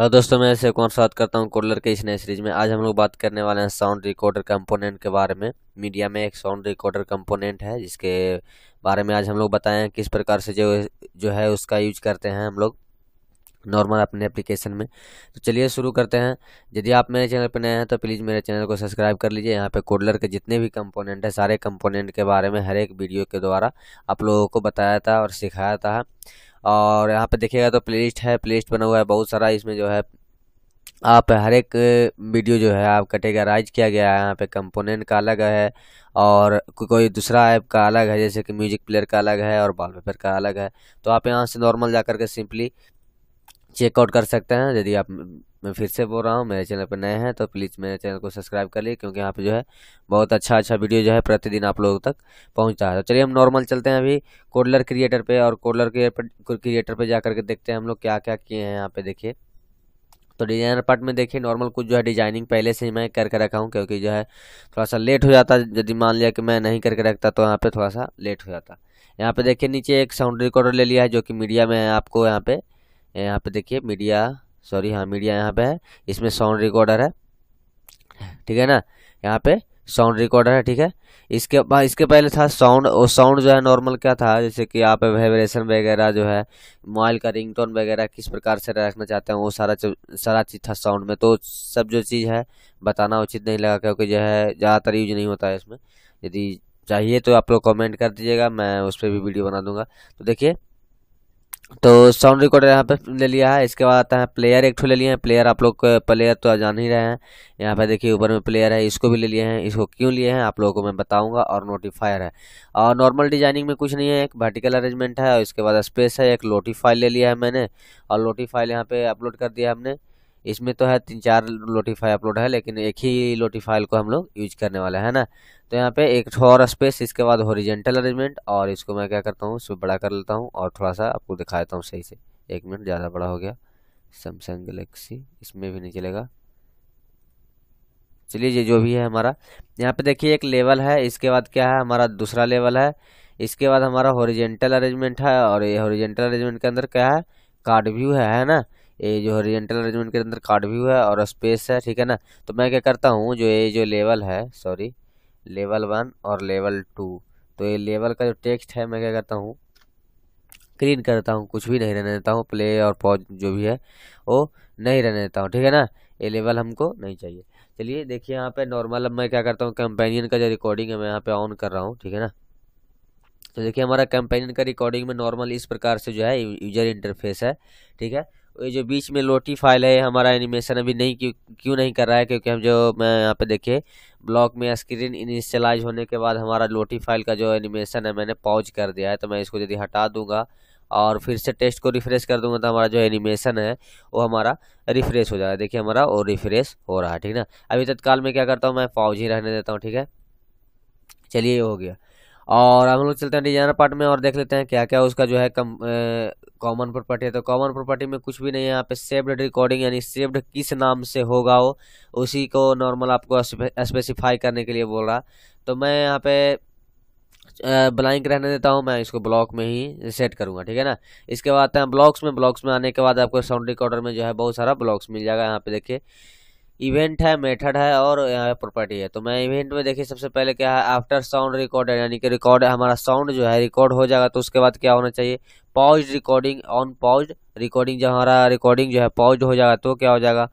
हाँ दोस्तों मैं ऐसे कौन सा बात करता हूँ कूलर के इस नए सीरीज में आज हम लोग बात करने वाले हैं साउंड रिकॉर्डर कंपोनेंट के बारे में मीडिया में एक साउंड रिकॉर्डर कंपोनेंट है जिसके बारे में आज हम लोग बताएं किस प्रकार से जो जो है उसका यूज करते हैं हम लोग नॉर्मल अपने एप्लीकेशन में तो चलिए शुरू करते हैं यदि आप मेरे चैनल पर नए हैं तो प्लीज़ मेरे चैनल को सब्सक्राइब कर लीजिए यहाँ पे कोडलर के जितने भी कंपोनेंट हैं सारे कंपोनेंट के बारे में हर एक वीडियो के द्वारा आप लोगों को बताया था और सिखाया था और यहाँ पे देखिएगा तो प्लेलिस्ट है प्लेलिस्ट बना हुआ है बहुत सारा इसमें जो है आप हर एक वीडियो जो है आप कैटेगराइज किया गया है यहाँ पे कंपोनेंट का अलग है और को, कोई दूसरा ऐप का अलग है जैसे कि म्यूजिक प्लेयर का अलग है और वॉलपेपर का अलग है तो आप यहाँ से नॉर्मल जा कर के सिंपली चेकआउट कर सकते हैं यदि आप मैं फिर से बोल रहा हूँ मेरे चैनल पर नए हैं तो प्लीज़ मेरे चैनल को सब्सक्राइब कर लिए क्योंकि यहाँ पे जो है बहुत अच्छा अच्छा वीडियो जो है प्रतिदिन आप लोगों तक पहुँचता है तो चलिए हम नॉर्मल चलते हैं अभी कोडलर क्रिएटर पे और कोडलर क्रिएटर पे जा करके देखते हैं हम लोग क्या क्या किए हैं यहाँ पे देखिए तो डिजाइनर पार्ट में देखिए नॉर्मल कुछ जो है डिजाइनिंग पहले से ही मैं करके रखा हूँ क्योंकि जो है थोड़ा सा लेट हो जाता यदि मान लिया कि मैं नहीं करके रखता तो यहाँ पर थोड़ा सा लेट हो जाता यहाँ पर देखिए नीचे एक साउंड रिकॉर्डर ले लिया है जो कि मीडिया में है आपको यहाँ पर यहाँ पर देखिए मीडिया सॉरी हाँ मीडिया यहाँ पे है इसमें साउंड रिकॉर्डर है ठीक है ना यहाँ पे साउंड रिकॉर्डर है ठीक है इसके इसके पहले था साउंड और साउंड जो है नॉर्मल क्या था जैसे कि आप वाइब्रेशन वगैरह जो है मोबाइल का रिंगटोन वगैरह किस प्रकार से रखना चाहते हैं वो सारा सारा चीज़ था साउंड में तो सब जो चीज़ है बताना उचित नहीं लगा क्योंकि जो है ज़्यादातर यूज नहीं होता है इसमें यदि चाहिए तो आप लोग कॉमेंट कर दीजिएगा मैं उस पर भी वीडियो बना दूंगा तो देखिए तो साउंड रिकॉर्डर यहाँ पे ले लिया है इसके बाद आता है प्लेयर एक ठो ले लिए हैं प्लेयर आप लोग प्लेयर तो जान ही रहे हैं यहाँ पे देखिए ऊपर में प्लेयर है इसको भी ले लिए हैं इसको क्यों लिए हैं आप लोगों को मैं बताऊंगा और नोटिफायर है और नॉर्मल डिजाइनिंग में कुछ नहीं है एक वर्टिकल अरेंजमेंट है और इसके बाद स्पेस है एक लोटी फाइल ले लिया है मैंने और लोटी फाइल यहाँ पे अपलोड कर दिया हमने इसमें तो है तीन चार लोटी फाइल अपलोड है लेकिन एक ही लोटी फाइल को हम लोग यूज करने वाले हैं ना तो यहाँ पे एक और स्पेस इसके बाद होरिजेंटल अरेंजमेंट और इसको मैं क्या करता हूँ इसको बड़ा कर लेता हूँ और थोड़ा सा आपको दिखा देता हूँ सही से एक मिनट ज़्यादा बड़ा हो गया सैमसंग गलेक्सी इसमें भी नहीं चलेगा चलिए ये जो भी है हमारा यहाँ पे देखिए एक लेवल है इसके बाद क्या है हमारा दूसरा लेवल है इसके बाद हमारा होरिजेंटल अरेंजमेंट है और ये हॉरिजेंटल अरेंजमेंट के अंदर क्या है कार्ड व्यू है है ना ये जो हॉरिजेंटल अरेंजमेंट के अंदर कार्ड व्यू है और स्पेस है ठीक है ना तो मैं क्या करता हूँ जो ये जो लेवल है सॉरी लेवल वन और लेवल टू तो ये लेवल का जो टेक्स्ट है मैं क्या करता हूँ क्लीन करता हूँ कुछ भी नहीं रहने देता हूँ प्ले और पॉज जो भी है वो नहीं रहने देता हूँ ठीक है ना ये लेवल हमको नहीं चाहिए चलिए देखिए यहाँ पे नॉर्मल अब मैं क्या करता हूँ कंपेनियन का जो रिकॉर्डिंग है मैं यहाँ पे ऑन कर रहा हूँ ठीक है ना तो देखिए हमारा कंपेनियन का रिकॉर्डिंग में नॉर्मल इस प्रकार से जो है यूजर इंटरफेस है ठीक है ये जो बीच में लोटी फाइल है हमारा एनिमेशन अभी नहीं क्यों क्यों नहीं कर रहा है क्योंकि हम जो मैं यहाँ पे देखिए ब्लॉक में स्क्रीन इनिशलाइज होने के बाद हमारा लोटी फाइल का जो एनिमेशन है मैंने पॉज कर दिया है तो मैं इसको यदि हटा दूंगा और फिर से टेस्ट को रिफ़्रेश कर दूंगा तो हमारा जो एनिमेशन है वो हमारा रिफ़्रेश हो जाएगा देखिए हमारा वो रिफ़्रेश हो रहा है ठीक ना अभी तत्काल में क्या करता हूँ मैं पॉज ही रहने देता हूँ ठीक है चलिए ये हो गया और हम लोग चलते हैं डिजाइनर पार्ट में और देख लेते हैं क्या क्या उसका जो है कम कॉमन प्रॉपर्टी है तो कॉमन प्रॉपर्टी में कुछ भी नहीं है यहाँ पे सेव्ड रिकॉर्डिंग यानी सेव्ड किस नाम से होगा वो उसी को नॉर्मल आपको स्पेसिफाई करने के लिए बोल रहा तो मैं यहाँ पे ब्लैंक रहने देता हूँ मैं इसको ब्लॉक में ही सेट करूँगा ठीक है ना इसके बाद आते हैं ब्लॉक्स में ब्लॉक्स में आने के बाद आपको साउंड रिकॉर्डर में जो है बहुत सारा ब्लॉक्स मिल जाएगा यहाँ पे देखिए इवेंट है मेथड है और यहाँ प्रॉपर्टी है तो मैं इवेंट में देखिए सबसे पहले क्या है आफ्टर साउंड रिकॉर्ड यानी कि रिकॉर्ड हमारा साउंड जो है रिकॉर्ड हो जाएगा तो उसके बाद क्या होना चाहिए pause recording on pause recording जो हमारा रिकॉर्डिंग जो है पॉज हो जाएगा तो क्या हो जाएगा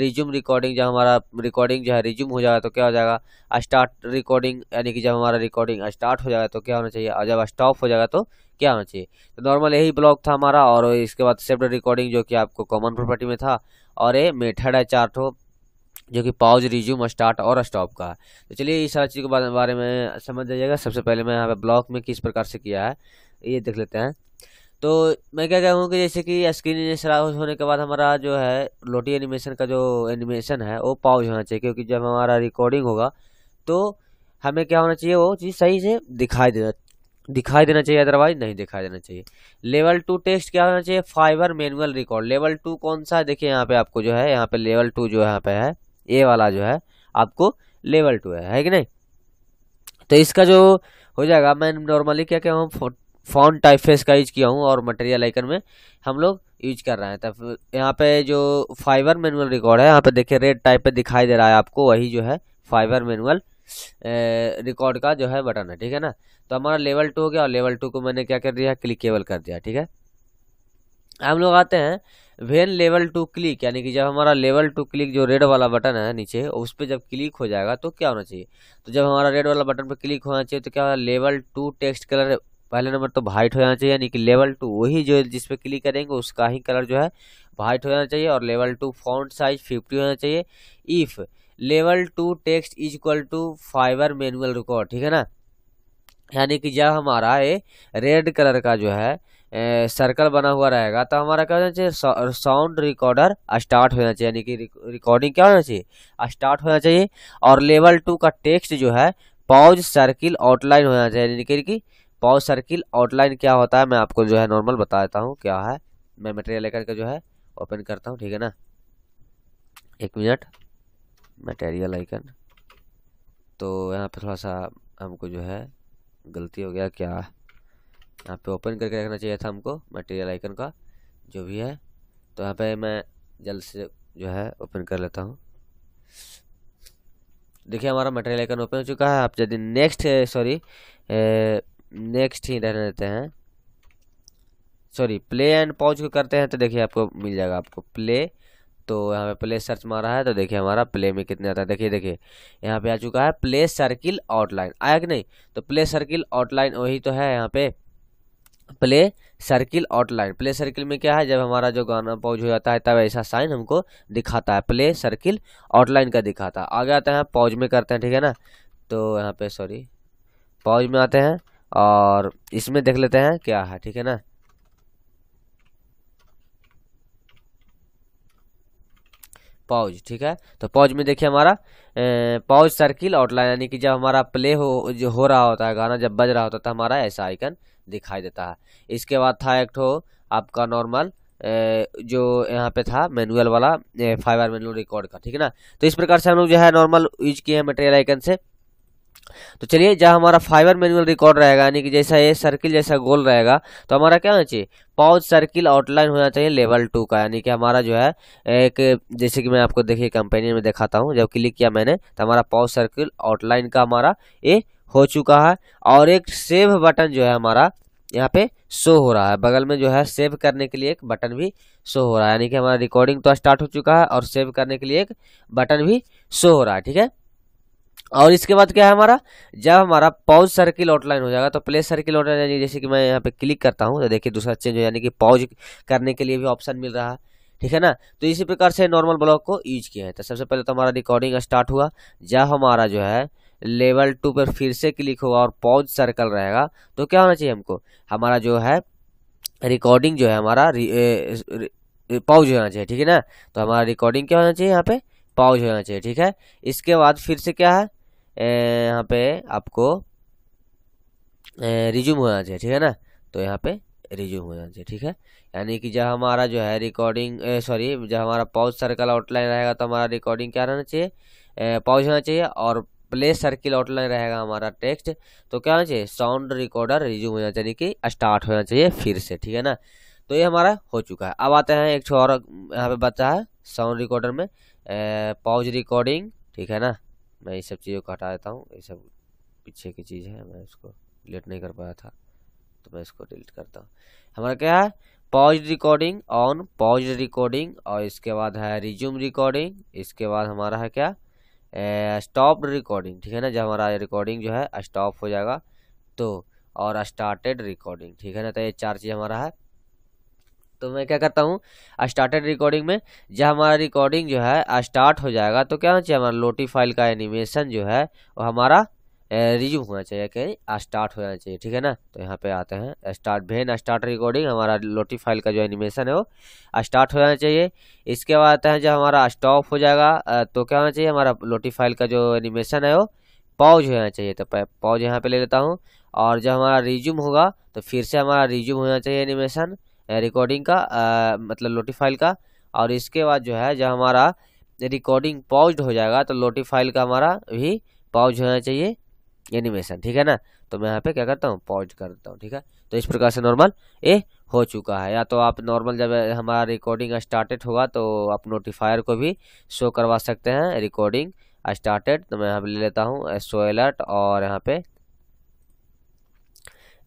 रिज्यूम रिकॉर्डिंग जो हमारा रिकॉर्डिंग जो है रिज्यूम हो जाएगा तो क्या हो जाएगा स्टार्ट रिकॉर्डिंग यानी कि जब हमारा रिकॉर्डिंग स्टार्ट हो जाएगा तो क्या होना चाहिए और जब स्टॉप हो जाएगा तो क्या होना चाहिए तो नॉर्मल यही ब्लॉग था हमारा और इसके बाद सेफ्ट रिकॉर्डिंग जो कि आपको कॉमन प्रॉपर्टी में था और ये मेथड है चार्टो जो कि पाउज रिज्यूम स्टार्ट और स्टॉप का तो चलिए इस सारा चीज़ के बारे में समझ जाइएगा सबसे पहले मैं यहाँ पे ब्लॉक में किस प्रकार से किया है ये देख लेते हैं तो मैं क्या कहूँ कि जैसे कि स्क्रीन सलाह होने के बाद हमारा जो है लोटी एनिमेशन का जो एनिमेशन है वो पाउज होना चाहिए क्योंकि जब हमारा रिकॉर्डिंग होगा तो हमें क्या होना चाहिए वो चीज़ सही से दिखाई देना दिखाई देना चाहिए अदरवाइज नहीं दिखाई देना चाहिए लेवल टू टेस्ट क्या होना चाहिए fiber manual record level two कौन सा है देखिए यहाँ पे आपको जो है यहाँ पे लेवल टू जो यहाँ पे है ए वाला जो है आपको लेवल टू है है कि नहीं तो इसका जो हो जाएगा मैं नॉर्मली क्या क्या हूँ टाइप फेस का यूज किया हूँ और मटेरियल आइकन में हम लोग यूज कर रहे हैं तब यहाँ पे जो फाइबर मैनुअल रिकॉर्ड है यहाँ पे देखिए रेड टाइप पे दिखाई दे रहा है आपको वही जो है फाइबर मैनुअल रिकॉर्ड का जो है बटन है ठीक है ना तो हमारा लेवल टू हो गया और लेवल टू को मैंने क्या कर दिया क्लिकेबल कर दिया ठीक है हम लोग आते हैं वेन लेवल टू क्लिक यानी कि जब हमारा लेवल टू क्लिक जो रेड वाला बटन है नीचे उस पर जब क्लिक हो जाएगा तो क्या होना चाहिए तो जब हमारा रेड वाला बटन पर क्लिक होना चाहिए तो क्या होगा लेवल टू टेक्स्ट कलर पहले नंबर तो वाइट हो जाना चाहिए यानी कि लेवल टू वही जो जिस पे क्लिक करेंगे उसका ही कलर जो है वाइट हो जाना चाहिए और level two font size fifty होना चाहिए if level two text is equal to fiber manual record ठीक है ना यानी कि जब हमारा ये रेड कलर का जो है सर्कल बना हुआ रहेगा तो हमारा क्या होना चाहिए साउंड रिकॉर्डर स्टार्ट होना चाहिए यानी कि रिकॉर्डिंग क्या होना चाहिए स्टार्ट होना चाहिए और लेवल टू का टेक्स्ट जो है पाउज सर्किल आउटलाइन होना चाहिए यानी कि पाउज सर्किल आउटलाइन क्या होता है मैं आपको जो है नॉर्मल बता देता हूँ क्या है मैं मटेरियल लेकर के जो है ओपन करता हूँ ठीक है ना एक मिनट मटेरियल आइकन तो यहाँ पर थोड़ा सा हमको जो है गलती हो गया क्या है यहाँ पे ओपन करके रखना चाहिए था हमको मटेरियल आइकन का जो भी है तो यहाँ पे मैं जल्द से जो है ओपन कर लेता हूँ देखिए हमारा मटेरियल आइकन ओपन हो चुका है आप यदि नेक्स्ट सॉरी नेक्स्ट ही रहने देते हैं सॉरी प्ले एंड पॉज को करते हैं तो देखिए आपको मिल जाएगा आपको प्ले तो यहाँ पे प्ले सर्च मारा है तो देखिए हमारा प्ले में कितने आता है देखिए देखिए यहाँ पे आ चुका है प्ले सर्किल आउटलाइन आया कि नहीं तो प्ले सर्किल आउटलाइन वही तो है यहाँ पे play circle outline play circle में क्या है जब हमारा जो गाना पॉज हो जाता है तब ऐसा साइन हमको दिखाता है प्ले सर्किल आउटलाइन का दिखाता है आगे आते हैं पॉज में करते हैं ठीक है ना तो यहाँ पे सॉरी पॉज में आते हैं और इसमें देख लेते हैं क्या है ठीक है ना पॉज ठीक है तो पॉज में देखिए हमारा पॉज सर्किल आउटलाइन यानी कि जब हमारा प्ले हो जो हो रहा होता है गाना जब बज रहा होता है तो हमारा ऐसा आइकन दिखाई देता है इसके बाद था एक ठो आपका नॉर्मल जो यहाँ पे था मैनुअल वाला फाइबर मैनुअल रिकॉर्ड का ठीक है ना तो इस प्रकार से हम लोग जो है नॉर्मल यूज किए हैं मटेरियल आइकन से तो चलिए जहाँ हमारा फाइबर मैनुअल रिकॉर्ड रहेगा यानी कि जैसा ये सर्किल जैसा गोल रहेगा तो हमारा क्या होना चाहिए पाउच सर्किल आउटलाइन होना चाहिए लेवल टू का यानी कि हमारा जो है एक जैसे कि मैं आपको देखिए कंपनी में दिखाता हूँ जब क्लिक किया मैंने तो हमारा पाउच सर्किल आउटलाइन का हमारा ये हो चुका है और एक सेव बटन जो है हमारा यहाँ पे शो हो रहा है बगल में जो है सेव करने के लिए एक बटन भी शो हो रहा है यानी कि हमारा रिकॉर्डिंग तो स्टार्ट हो चुका है और सेव करने के लिए एक बटन भी शो हो रहा है ठीक है और इसके बाद क्या है हमारा जब हमारा पॉज सर्किल आउटलाइन हो जाएगा तो प्ले सर्किल आउटलाइन यानी जैसे कि मैं यहाँ पे क्लिक करता हूँ तो देखिए दूसरा चेंज हो यानी कि पॉज करने के लिए भी ऑप्शन मिल रहा है ठीक है ना तो इसी प्रकार से नॉर्मल ब्लॉक को यूज किया है तो सबसे पहले तो हमारा रिकॉर्डिंग स्टार्ट हुआ जब हमारा जो है लेवल टू पर फिर से क्लिक होगा और पॉज सर्कल रहेगा तो क्या होना चाहिए हमको हमारा जो है रिकॉर्डिंग जो है हमारा पॉज होना चाहिए ठीक है ना तो हमारा रिकॉर्डिंग क्या होना चाहिए यहाँ पे पॉज होना चाहिए ठीक है इसके बाद फिर से क्या है यहाँ पे आपको रिज्यूम होना चाहिए ठीक है ना तो यहाँ पे रिज्यूम हो जाना चाहिए ठीक है यानी कि जब हमारा जो है रिकॉर्डिंग सॉरी जब हमारा पॉज सर्कल आउटलाइन रहेगा तो हमारा रिकॉर्डिंग क्या रहना चाहिए पॉज होना चाहिए और प्ले सर्किल आउटलाइन रहेगा हमारा टेक्स्ट तो क्या होना चाहिए साउंड रिकॉर्डर रिज्यूम होना चाहिए कि स्टार्ट होना चाहिए फिर से ठीक है ना तो ये हमारा हो चुका है अब आते हैं एक छो और यहाँ पे बचा है साउंड रिकॉर्डर में पॉज रिकॉर्डिंग ठीक है ना मैं ये सब चीज़ों को हटा देता हूँ ये सब पीछे की चीज़ है मैं इसको डिलीट नहीं कर पाया था तो मैं इसको डिलीट करता हूँ हमारा क्या है pause recording on pause recording और इसके बाद है रिज्यूम रिकॉर्डिंग इसके बाद हमारा है क्या स्टॉप रिकॉर्डिंग ठीक है ना जब हमारा रिकॉर्डिंग जो है स्टॉप हो जाएगा तो और स्टार्टेड रिकॉर्डिंग ठीक है ना तो ये चार चीज़ हमारा है तो मैं क्या करता हूँ स्टार्टेड रिकॉर्डिंग में जब हमारा रिकॉर्डिंग जो है स्टार्ट हो जाएगा तो क्या होना चाहिए हमारा लोटी फाइल का एनिमेशन जो है वो हमारा रिज्यूम होना चाहिए कहीं स्टार्ट हो जाना चाहिए ठीक है ना तो यहाँ पे आते हैं स्टार्ट भेन स्टार्ट रिकॉर्डिंग हमारा लोटी फाइल का जो एनिमेशन है वो स्टार्ट हो जाना चाहिए इसके बाद आते हैं जब हमारा स्टॉप हो जाएगा तो क्या होना चाहिए हमारा लोटी फाइल का जो एनिमेशन है वो पॉज होना चाहिए तो पॉज यहाँ पर ले लेता हूँ और जब हमारा रिज्यूम होगा तो फिर से हमारा रिज्यूम होना चाहिए एनिमेशन रिकॉर्डिंग का मतलब लोटी फाइल का और इसके बाद जो है जब हमारा रिकॉर्डिंग पॉज हो जाएगा तो लोटी फाइल का हमारा भी पॉज होना चाहिए एनिमेशन ठीक है ना तो मैं यहाँ पे क्या करता हूँ पॉज करता हूँ ठीक है तो इस प्रकार से नॉर्मल ए हो चुका है या तो आप नॉर्मल जब हमारा रिकॉर्डिंग स्टार्टेड होगा तो आप नोटिफायर को भी शो करवा सकते हैं रिकॉर्डिंग स्टार्टेड तो मैं यहाँ पे ले लेता हूँ शो अलर्ट और यहाँ पे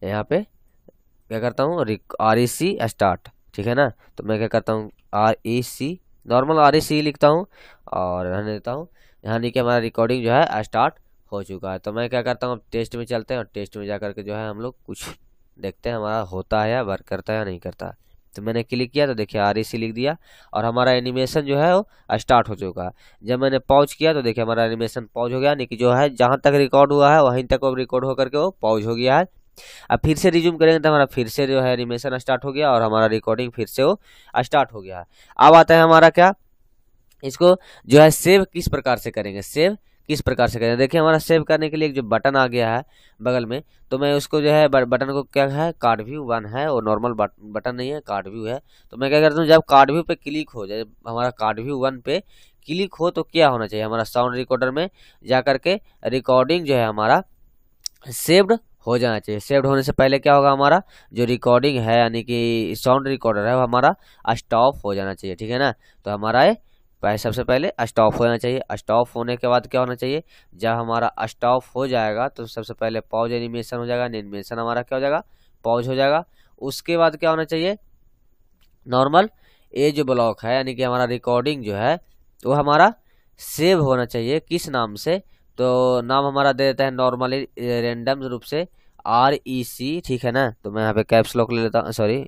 यहाँ पे क्या करता हूँ आर ई सी स्टार्ट ठीक है ना तो मैं क्या करता हूँ R E C normal R E C लिखता हूँ और रहने देता हूँ यानी कि हमारा रिकॉर्डिंग जो है स्टार्ट हो चुका है तो मैं क्या करता हूँ अब टेस्ट में चलते हैं और टेस्ट में जा करके जो है हम लोग कुछ देखते हैं हमारा होता है या वर्क करता है या नहीं करता तो मैंने क्लिक किया तो देखिए आर ई लिख दिया और हमारा एनिमेशन जो है वो स्टार्ट हो चुका है जब मैंने पॉज किया तो देखिए हमारा एनिमेशन पॉज हो गया यानी कि जो है जहाँ तक रिकॉर्ड हुआ है वहीं तक वो रिकॉर्ड होकर के वो पॉज हो गया है अब फिर से रिज्यूम करेंगे तो हमारा फिर से जो है एनिमेशन स्टार्ट हो गया और हमारा रिकॉर्डिंग फिर से वो स्टार्ट हो गया अब आता है हमारा क्या इसको जो है सेव किस प्रकार से करेंगे सेव किस प्रकार से करें देखिए हमारा सेव करने के लिए एक जो बटन आ गया है बगल में तो मैं उसको जो है बटन को क्या है कार्ड व्यू वन है और नॉर्मल बटन नहीं है कार्ड व्यू है तो मैं क्या करता हूँ जब कार्ड व्यू पे क्लिक हो जाए हमारा कार्ड व्यू वन पे क्लिक हो तो क्या होना चाहिए हमारा साउंड रिकॉर्डर में जा करके रिकॉर्डिंग जो है हमारा सेव्ड हो जाना चाहिए सेव्ड होने से पहले क्या होगा हमारा जो रिकॉर्डिंग है यानी कि साउंड रिकॉर्डर है वो हमारा स्टॉप हो जाना चाहिए ठीक है ना तो हमारा ये पहले तो सबसे पहले स्टॉप होना चाहिए स्टॉप होने के बाद क्या होना चाहिए जब हमारा स्टॉप हो जाएगा तो सबसे पहले पॉज एनिमेशन हो जाएगा एनिमेशन हमारा क्या हो जाएगा पॉज हो जाएगा उसके बाद क्या होना चाहिए नॉर्मल ये जो ब्लॉक है यानी कि हमारा रिकॉर्डिंग जो है वो तो हमारा सेव होना चाहिए किस नाम से तो नाम हमारा दे देता है नॉर्मली रेंडम रूप से आर ई सी ठीक है ना तो मैं यहाँ पे कैप्स लॉक ले लेता हूँ सॉरी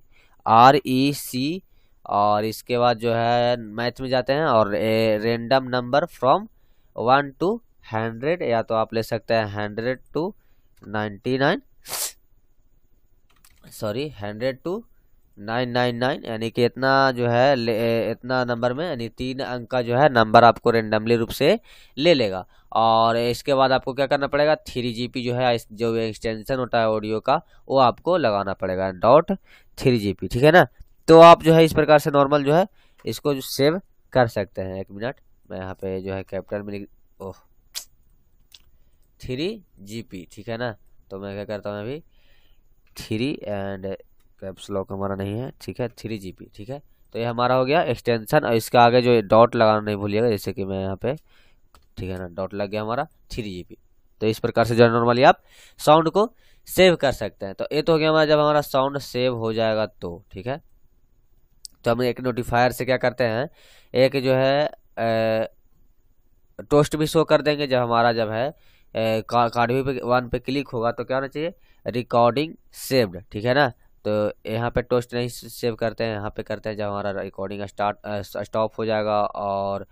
आर ई सी और इसके बाद जो है मैथ में जाते हैं और random number from one to hundred या तो आप ले सकते हैं hundred to ninety nine sorry hundred to nine nine nine यानी कि इतना जो है इतना नंबर में यानी तीन अंक का जो है नंबर आपको रेंडमली रूप से ले लेगा और इसके बाद आपको क्या करना पड़ेगा थ्री जी पी जो है जो एक्सटेंशन होता है ऑडियो का वो आपको लगाना पड़ेगा डॉट थ्री जी पी ठीक है ना तो आप जो है इस प्रकार से नॉर्मल जो है इसको जो सेव कर सकते हैं एक मिनट मैं यहाँ पे जो है कैपिटल में ओह थ्री जी पी ठीक है ना तो मैं क्या करता हूँ अभी थ्री एंड कैप्स लॉक हमारा नहीं है ठीक है थ्री जी पी ठीक है तो ये हमारा हो गया एक्सटेंशन और इसका आगे जो डॉट लगाना नहीं भूलिएगा जैसे कि मैं यहाँ पे ठीक है ना डॉट लग गया हमारा थ्री जी पी तो इस प्रकार से जो है नॉर्मली आप साउंड को सेव कर सकते हैं तो ये तो हो गया हमारा जब हमारा साउंड सेव हो जाएगा तो ठीक है तो हम एक नोटिफायर से क्या करते हैं एक जो है ए, टोस्ट भी शो कर देंगे जब हमारा जब है कार्ड भी वन पे क्लिक होगा तो क्या होना चाहिए रिकॉर्डिंग सेव्ड ठीक है ना तो यहाँ पे टोस्ट नहीं सेव करते हैं यहाँ पे करते हैं जब हमारा रिकॉर्डिंग स्टार्ट स्टॉप हो जाएगा और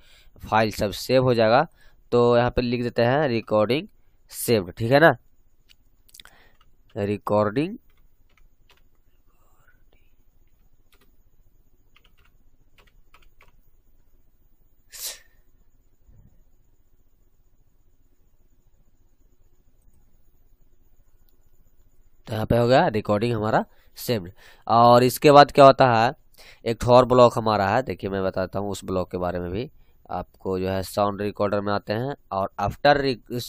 फाइल सब सेव हो जाएगा तो यहाँ पे लिख देते हैं रिकॉर्डिंग सेव्ड ठीक है ना रिकॉर्डिंग तो यहाँ पे हो गया रिकॉर्डिंग हमारा सेव्ड और इसके बाद क्या होता है एक और ब्लॉक हमारा है देखिए मैं बताता हूँ उस ब्लॉक के बारे में भी आपको जो है साउंड रिकॉर्डर में आते हैं और आफ्टर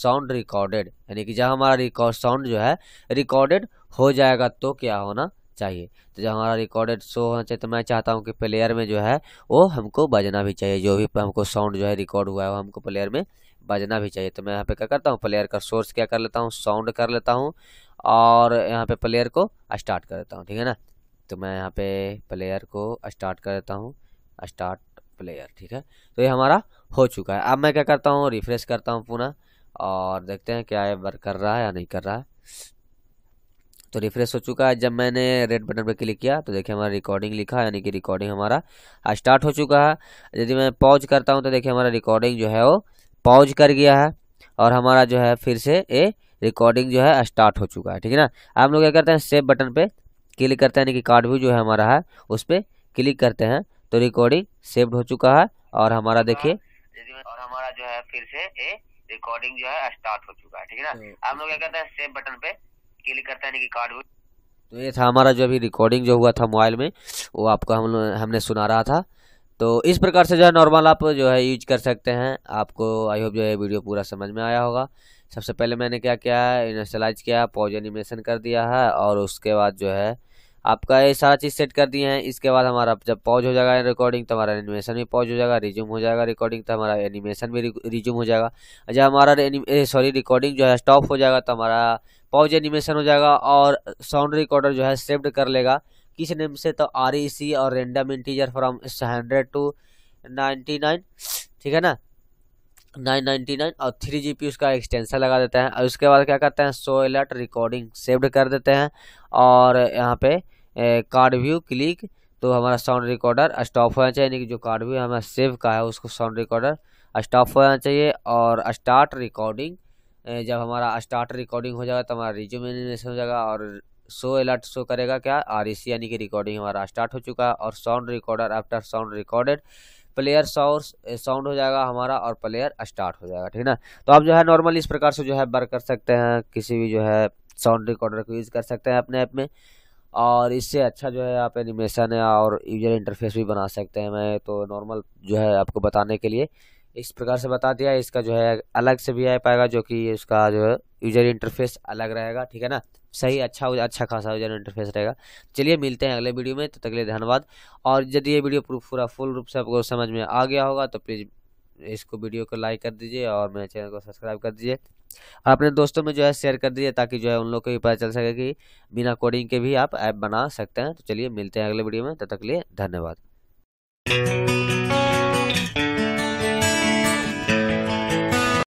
साउंड रिकॉर्डेड यानी कि जहाँ हमारा रिकॉर्ड साउंड जो है रिकॉर्डेड हो जाएगा तो क्या होना चाहिए तो जब हमारा रिकॉर्डेड शो होना चाहिए तो मैं चाहता हूँ कि प्लेयर में जो है वो हमको बजना भी चाहिए जो भी हमको साउंड जो है रिकॉर्ड हुआ है वो हमको प्लेयर में बजना भी चाहिए तो मैं यहाँ पे क्या करता हूँ प्लेयर का सोर्स क्या कर लेता हूँ साउंड कर लेता हूँ और यहाँ पे प्लेयर को स्टार्ट कर देता हूँ ठीक है ना तो मैं यहाँ पे प्लेयर को स्टार्ट कर देता हूँ स्टार्ट प्लेयर ठीक है तो ये हमारा हो चुका है अब मैं क्या करता हूँ रिफ्रेश करता हूँ पुनः और देखते हैं क्या ये वर्क कर रहा है या नहीं कर रहा है तो रिफ्रेश हो चुका है जब मैंने रेड बटन पर क्लिक किया तो देखिए हमारा रिकॉर्डिंग लिखा यानी कि रिकॉर्डिंग हमारा स्टार्ट हो चुका है यदि मैं पॉज करता हूँ तो देखिए हमारा रिकॉर्डिंग जो है वो पॉज कर गया है और हमारा जो है फिर से ये रिकॉर्डिंग जो है स्टार्ट हो चुका है ठीक है ना हम लोग क्या करते हैं सेव बटन पे क्लिक करते हैं यानी कि कार्ड व्यू जो है हमारा है उस पर क्लिक करते हैं तो रिकॉर्डिंग सेव्ड हो चुका है और हमारा देखिए और हमारा जो है फिर से ये रिकॉर्डिंग जो है स्टार्ट हो चुका है ठीक है ना हम तो लोग क्या करते हैं सेव बटन पे क्लिक करते हैं कार्ड व्यू तो ये था हमारा जो अभी रिकॉर्डिंग जो हुआ था मोबाइल में वो आपको हम हमने सुना रहा था तो इस प्रकार से जो है नॉर्मल आप जो है यूज कर सकते हैं आपको आई होप जो है वीडियो पूरा समझ में आया होगा सबसे पहले मैंने क्या किया है इनस्टलाइज किया पॉज एनिमेशन कर दिया है और उसके बाद जो है आपका ये सारा चीज़ सेट कर दिए हैं इसके बाद हमारा जब पॉज हो जाएगा रिकॉर्डिंग तो हमारा एनिमेशन भी पॉज हो जाएगा रिज्यूम हो जाएगा रिकॉर्डिंग तो हमारा एनिमेशन भी रिज्यूम हो जाएगा जब हमारा सॉरी रिकॉर्डिंग जो है स्टॉप हो जाएगा तो हमारा पॉज एनिमेशन हो जाएगा और साउंड रिकॉर्डर जो है सेव्ड कर लेगा किस नेम से तो आर ई सी और random integer from hundred to ninety nine ठीक है ना नाइन नाइन्टी नाइन और थ्री जी पी उसका एक्सटेंशन लगा देते हैं और उसके बाद क्या करते हैं सो एलर्ट रिकॉर्डिंग सेव्ड कर देते हैं और यहाँ पे कार्ड व्यू क्लिक तो हमारा साउंड रिकॉर्डर स्टॉप होना चाहिए यानी कि जो कार्ड व्यू हमें सेव का है उसको साउंड रिकॉर्डर स्टॉप होना चाहिए और स्टार्ट रिकॉर्डिंग जब हमारा स्टार्ट रिकॉर्डिंग हो जाएगा तो हमारा रिज्यूमिनेशन हो जाएगा और शो अलर्ट शो करेगा क्या आर e यानी कि रिकॉर्डिंग हमारा स्टार्ट हो चुका है और sound recorder after sound recorded player sound sound हो जाएगा हमारा और प्लेयर स्टार्ट हो जाएगा ठीक ना तो आप जो है नॉर्मल इस प्रकार से जो है वर्क कर सकते हैं किसी भी जो है साउंड रिकॉर्डर को यूज़ कर सकते हैं अपने ऐप में और इससे अच्छा जो है आप एनिमेशन और यूजर इंटरफेस भी बना सकते हैं मैं तो नॉर्मल जो है आपको बताने के लिए इस प्रकार से बता दिया इसका जो है अलग से भी आ पाएगा जो कि उसका जो है यूजर इंटरफेस अलग रहेगा ठीक है ना सही अच्छा अच्छा खासा यूजर इंटरफेस रहेगा चलिए मिलते हैं अगले वीडियो में तो तक लिए धन्यवाद और यदि ये वीडियो पूरा फुल रूप से आपको समझ में आ गया होगा तो प्लीज़ इसको वीडियो को लाइक कर दीजिए और मेरे चैनल को सब्सक्राइब कर दीजिए और अपने दोस्तों में जो है शेयर कर दीजिए ताकि जो है उन लोग को भी पता चल सके कि बिना कोडिंग के भी आप ऐप बना सकते हैं तो चलिए मिलते हैं अगले वीडियो में तब तक लिए धन्यवाद